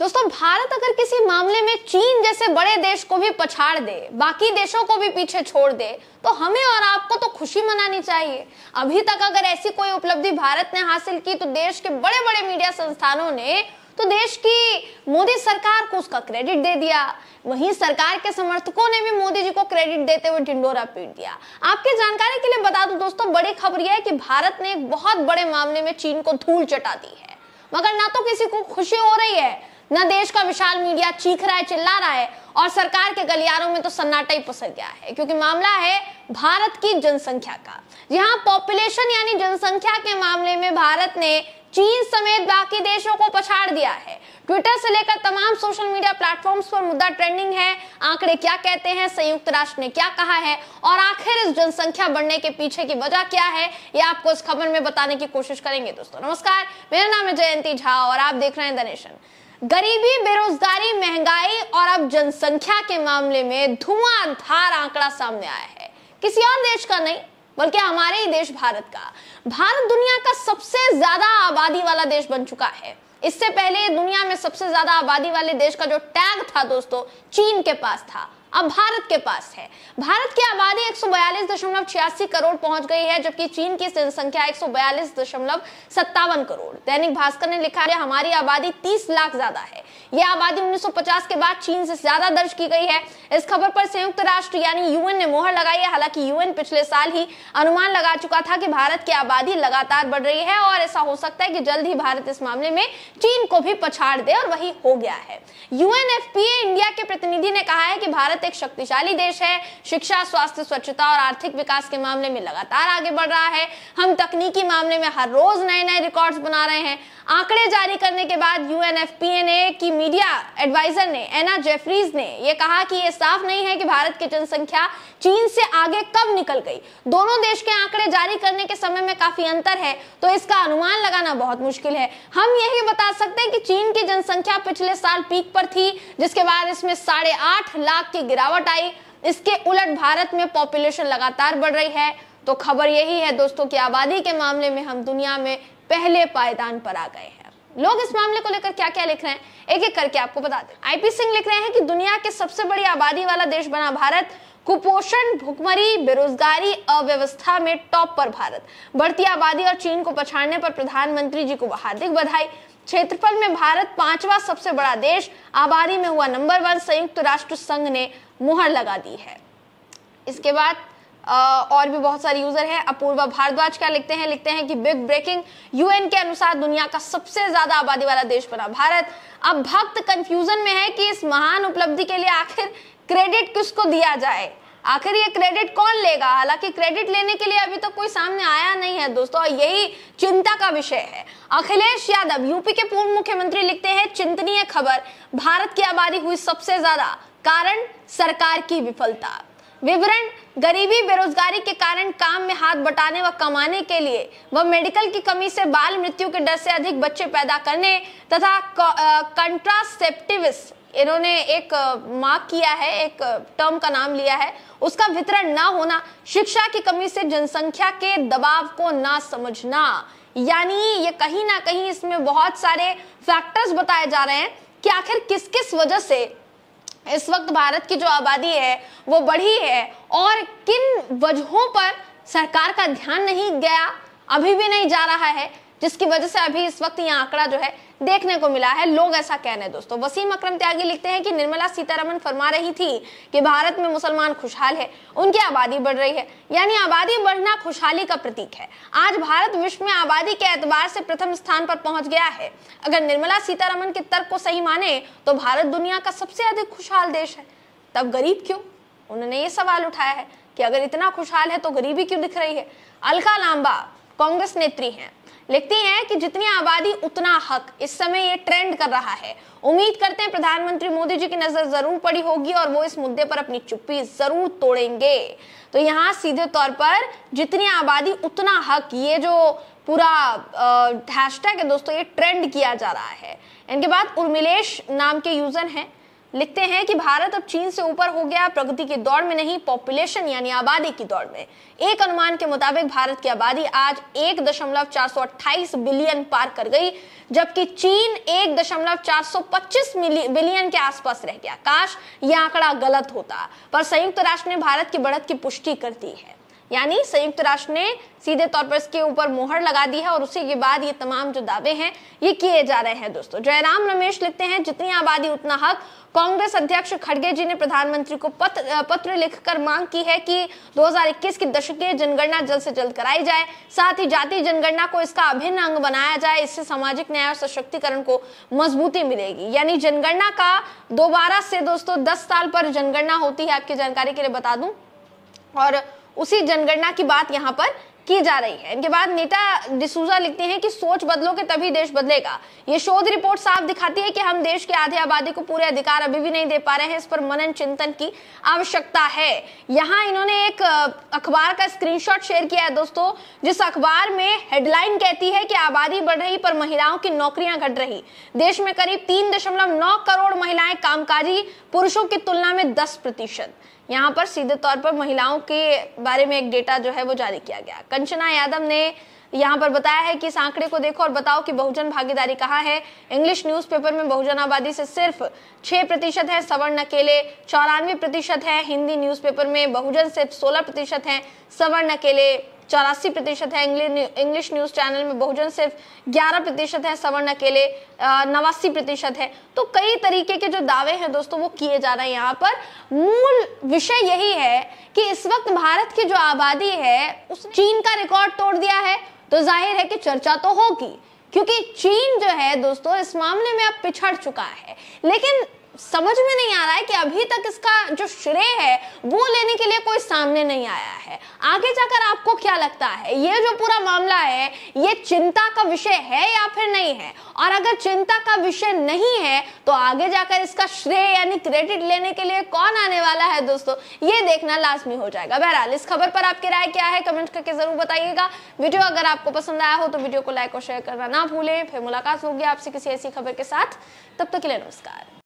दोस्तों भारत अगर किसी मामले में चीन जैसे बड़े देश को भी पछाड़ दे बाकी देशों को भी पीछे छोड़ दे तो हमें और आपको तो खुशी मनानी चाहिए अभी तक अगर ऐसी कोई उपलब्धि भारत ने हासिल की तो देश के बड़े बड़े मीडिया संस्थानों ने तो देश की मोदी सरकार को उसका क्रेडिट दे दिया वहीं सरकार के समर्थकों ने भी मोदी जी को क्रेडिट देते हुए ढिंडोरा पीट दिया आपकी जानकारी के लिए बता दूं दोस्तों बड़ी खबर यह है कि भारत ने एक बहुत बड़े मामले में चीन को धूल चटा दी है मगर ना तो किसी को खुशी हो रही है न देश का विशाल मीडिया चीख रहा है चिल्ला रहा है और सरकार के गलियारों में तो सन्नाटा ही पसर गया है क्योंकि मामला है भारत की जनसंख्या का यहाँ पॉपुलेशन यानी जनसंख्या के मामले में भारत ने चीन समेत बाकी देशों को पछाड़ दिया है ट्विटर से लेकर तमाम सोशल मीडिया प्लेटफॉर्म्स पर मुद्दा ट्रेंडिंग है आंकड़े क्या कहते हैं संयुक्त राष्ट्र ने क्या कहा है और आखिर इस जनसंख्या बढ़ने के पीछे की वजह क्या है ये आपको इस खबर में बताने की कोशिश करेंगे दोस्तों नमस्कार मेरा नाम है जयंती झा और आप देख रहे हैं द नेशन गरीबी बेरोजगारी महंगाई और अब जनसंख्या के मामले में धुआंधार आंकड़ा सामने आया है किसी और देश का नहीं बल्कि हमारे ही देश भारत का भारत दुनिया का सबसे ज्यादा आबादी वाला देश बन चुका है इससे पहले दुनिया में सबसे ज्यादा आबादी वाले देश का जो टैग था दोस्तों चीन के पास था अब भारत के पास है भारत की आबादी एक करोड़ पहुंच गई है जबकि चीन की जनसंख्या एक करोड़ दैनिक भास्कर ने लिखा है हमारी आबादी 30 लाख ज्यादा है यह आबादी 1950 के बाद चीन से ज्यादा दर्ज की गई है इस खबर पर संयुक्त राष्ट्र यानी यूएन ने मोहर लगाई है हालांकि यूएन पिछले साल ही अनुमान लगा चुका था कि भारत की आबादी लगातार बढ़ रही है और ऐसा हो सकता है कि जल्द ही भारत इस मामले में चीन को भी पछाड़ दे और वही हो गया है यूएन इंडिया के प्रतिनिधि ने कहा है कि भारत एक शक्तिशाली देश है शिक्षा स्वास्थ्य स्वच्छता और आर्थिक विकास के मामले में लगातार आगे बढ़ रहा है हम तकनीकी मामले में हर रोज नए नए रिकॉर्ड बना रहे हैं आंकड़े जारी करने के बाद यूएनएफपीए की मीडिया एडवाइजर ने एना जेफरीज ने यह कहा कि यह साफ नहीं है कि भारत की जनसंख्या चीन से आगे कब निकल गई दोनों देश के आंकड़े जारी करने के समय में काफी अंतर है तो इसका अनुमान लगाना बहुत मुश्किल है हम यही बता सकते हैं कि चीन की जनसंख्या पिछले साल पीक पर थी जिसके बाद इसमें साढ़े आठ लाख की गिरावट आई इसके उलट भारत में पॉपुलेशन लगातार बढ़ रही है तो खबर यही है दोस्तों की आबादी के मामले में हम दुनिया में पहले पायदान पर आ गए हैं लोग इस मामले को लेकर क्या क्या लिख रहे हैं एक एक करके आपको बता दें आईपी सिंह लिख रहे हैं कि दुनिया के सबसे बड़ी आबादी वाला देश बना भारत कुपोषण भुखमरी बेरोजगारी अव्यवस्था में टॉप पर भारत बढ़ती आबादी और चीन को पछाड़ने पर प्रधानमंत्री जी को हार्दिक बधाई क्षेत्रफल में भारत पांचवा सबसे बड़ा देश आबादी में हुआ नंबर वन संयुक्त राष्ट्र संघ ने मुहर लगा दी है इसके बाद और भी बहुत सारे यूजर हैं अपूर्वा भारद्वाज क्या लिखते हैं लिखते हैं कि बिग ब्रेकिंग यूएन के अनुसार दुनिया का सबसे ज्यादा आबादी वाला देश बना भारत अब भक्त कंफ्यूजन में है कि इस महान उपलब्धि के लिए आखिर क्रेडिट किसको दिया जाए आखिर ये क्रेडिट कौन लेगा हालांकि क्रेडिट लेने के लिए अभी तक तो कोई सामने आया नहीं है दोस्तों और यही चिंता का विषय है अखिलेश यादव यूपी के पूर्व मुख्यमंत्री लिखते हैं चिंतनीय खबर भारत की आबादी हुई सबसे ज्यादा कारण सरकार की विफलता विवरण गरीबी बेरोजगारी के कारण काम में हाथ बटाने व कमाने के लिए व मेडिकल की कमी से बाल मृत्यु के डर से अधिक बच्चे पैदा करने तथा कंट्रासेप्टिव्स इन्होंने एक मार्क किया है एक टर्म का नाम लिया है उसका वितरण ना होना शिक्षा की कमी से जनसंख्या के दबाव को ना समझना यानी ये कहीं ना कहीं इसमें बहुत सारे फैक्टर्स बताए जा रहे हैं कि आखिर किस किस वजह से इस वक्त भारत की जो आबादी है वो बढ़ी है और किन वजहों पर सरकार का ध्यान नहीं गया अभी भी नहीं जा रहा है जिसकी वजह से अभी इस वक्त यह आंकड़ा जो है देखने को मिला है लोग ऐसा कह रहे हैं दोस्तों वसीम अक्रम त्यागी लिखते हैं कि निर्मला सीतारमन फरमा रही थी कि भारत में मुसलमान खुशहाल है उनकी आबादी बढ़ रही है यानी आबादी बढ़ना खुशहाली का प्रतीक है आज भारत विश्व में आबादी के एतबार से प्रथम स्थान पर पहुंच गया है अगर निर्मला सीतारमन के तर्क को सही माने तो भारत दुनिया का सबसे अधिक खुशहाल देश है तब गरीब क्यों उन्होंने ये सवाल उठाया है कि अगर इतना खुशहाल है तो गरीबी क्यों दिख रही है अलका लांबा कांग्रेस नेत्री हैं लिखती हैं कि जितनी आबादी उतना हक इस समय ये ट्रेंड कर रहा है उम्मीद करते हैं प्रधानमंत्री मोदी जी की नजर जरूर पड़ी होगी और वो इस मुद्दे पर अपनी चुप्पी जरूर तोड़ेंगे तो यहाँ सीधे तौर पर जितनी आबादी उतना हक ये जो पूरा हैशटैग है दोस्तों ये ट्रेंड किया जा रहा है इनके बाद उर्मिलेश नाम के यूजर हैं लिखते हैं कि भारत अब चीन से ऊपर हो गया प्रगति की दौड़ में नहीं पॉपुलेशन यानी आबादी की दौड़ में एक अनुमान के मुताबिक भारत की आबादी आज एक दशमलव चार सौ अट्ठाईस बिलियन पार कर गई जबकि चीन एक दशमलव चार सौ पच्चीस बिलियन के आसपास रह गया काश यह आंकड़ा गलत होता पर संयुक्त राष्ट्र ने भारत की बढ़त की पुष्टि कर दी है यानी संयुक्त राष्ट्र ने सीधे तौर पर इसके ऊपर मोहर लगा दी है और उसी के बाद ये तमाम जो दावे हैं ये किए जा रहे हैं दोस्तों जयराम रमेश लिखते हैं जितनी आबादी उतना हक कांग्रेस अध्यक्ष खड़गे जी ने प्रधानमंत्री को पत, पत्र लिखकर मांग की है कि 2021 की दशकीय जनगणना जल्द से जल्द कराई जाए साथ ही जातीय जनगणना को इसका अभिन्न अंग बनाया जाए इससे सामाजिक न्याय और सशक्तिकरण को मजबूती मिलेगी यानी जनगणना का दोबारा से दोस्तों दस साल पर जनगणना होती है आपकी जानकारी के लिए बता दूं और उसी जनगणना की बात यहाँ पर की जा रही है इनके बाद नेता डिसूजा लिखते हैं कि सोच बदलो के तभी देश बदलेगा ये शोध रिपोर्ट साफ दिखाती है कि हम देश के आधे आबादी को पूरे अधिकार अभी भी नहीं दे पा रहे हैं इस पर मनन चिंतन की आवश्यकता है यहाँ इन्होंने एक अखबार का स्क्रीनशॉट शेयर किया है दोस्तों जिस अखबार में हेडलाइन कहती है कि आबादी बढ़ रही पर महिलाओं की नौकरियां घट रही देश में करीब तीन करोड़ महिलाएं कामकाजी पुरुषों की तुलना में दस यहाँ पर सीधे तौर पर महिलाओं के बारे में एक डेटा जो है वो जारी किया गया कंचना यादव ने यहाँ पर बताया है कि इस आंकड़े को देखो और बताओ कि बहुजन भागीदारी कहाँ है इंग्लिश न्यूज़पेपर में बहुजन आबादी से सिर्फ छह प्रतिशत है सवर्ण अकेले चौरानवे प्रतिशत है हिंदी न्यूज़पेपर में बहुजन सिर्फ सोलह प्रतिशत है सवर्ण अकेले चौरासी प्रतिशत है इंग्लिश न्यूज चैनल में बहुजन सिर्फ ग्यारह प्रतिशत है सवर्ण अकेले नवासी प्रतिशत है तो कई तरीके के जो दावे हैं दोस्तों वो किए जा रहे हैं यहाँ पर मूल विषय यही है कि इस वक्त भारत की जो आबादी है उस चीन का रिकॉर्ड तोड़ दिया है तो जाहिर है कि चर्चा तो होगी क्योंकि चीन जो है दोस्तों इस मामले में अब पिछड़ चुका है लेकिन समझ में नहीं आ रहा है कि अभी तक इसका जो श्रेय है वो लेने के लिए कोई सामने नहीं आया है आगे जाकर आपको क्या लगता है ये जो पूरा मामला है ये चिंता का विषय है या फिर नहीं है और अगर चिंता का विषय नहीं है तो आगे जाकर इसका श्रेय यानी क्रेडिट लेने के लिए कौन आने वाला है दोस्तों ये देखना लाजमी हो जाएगा बहरहाल इस खबर पर आपकी राय क्या है कमेंट करके जरूर बताइएगा वीडियो अगर आपको पसंद आया हो तो वीडियो को लाइक और शेयर करना ना भूलें फिर मुलाकात होगी आपसे किसी ऐसी खबर के साथ तब तक तो के लिए नमस्कार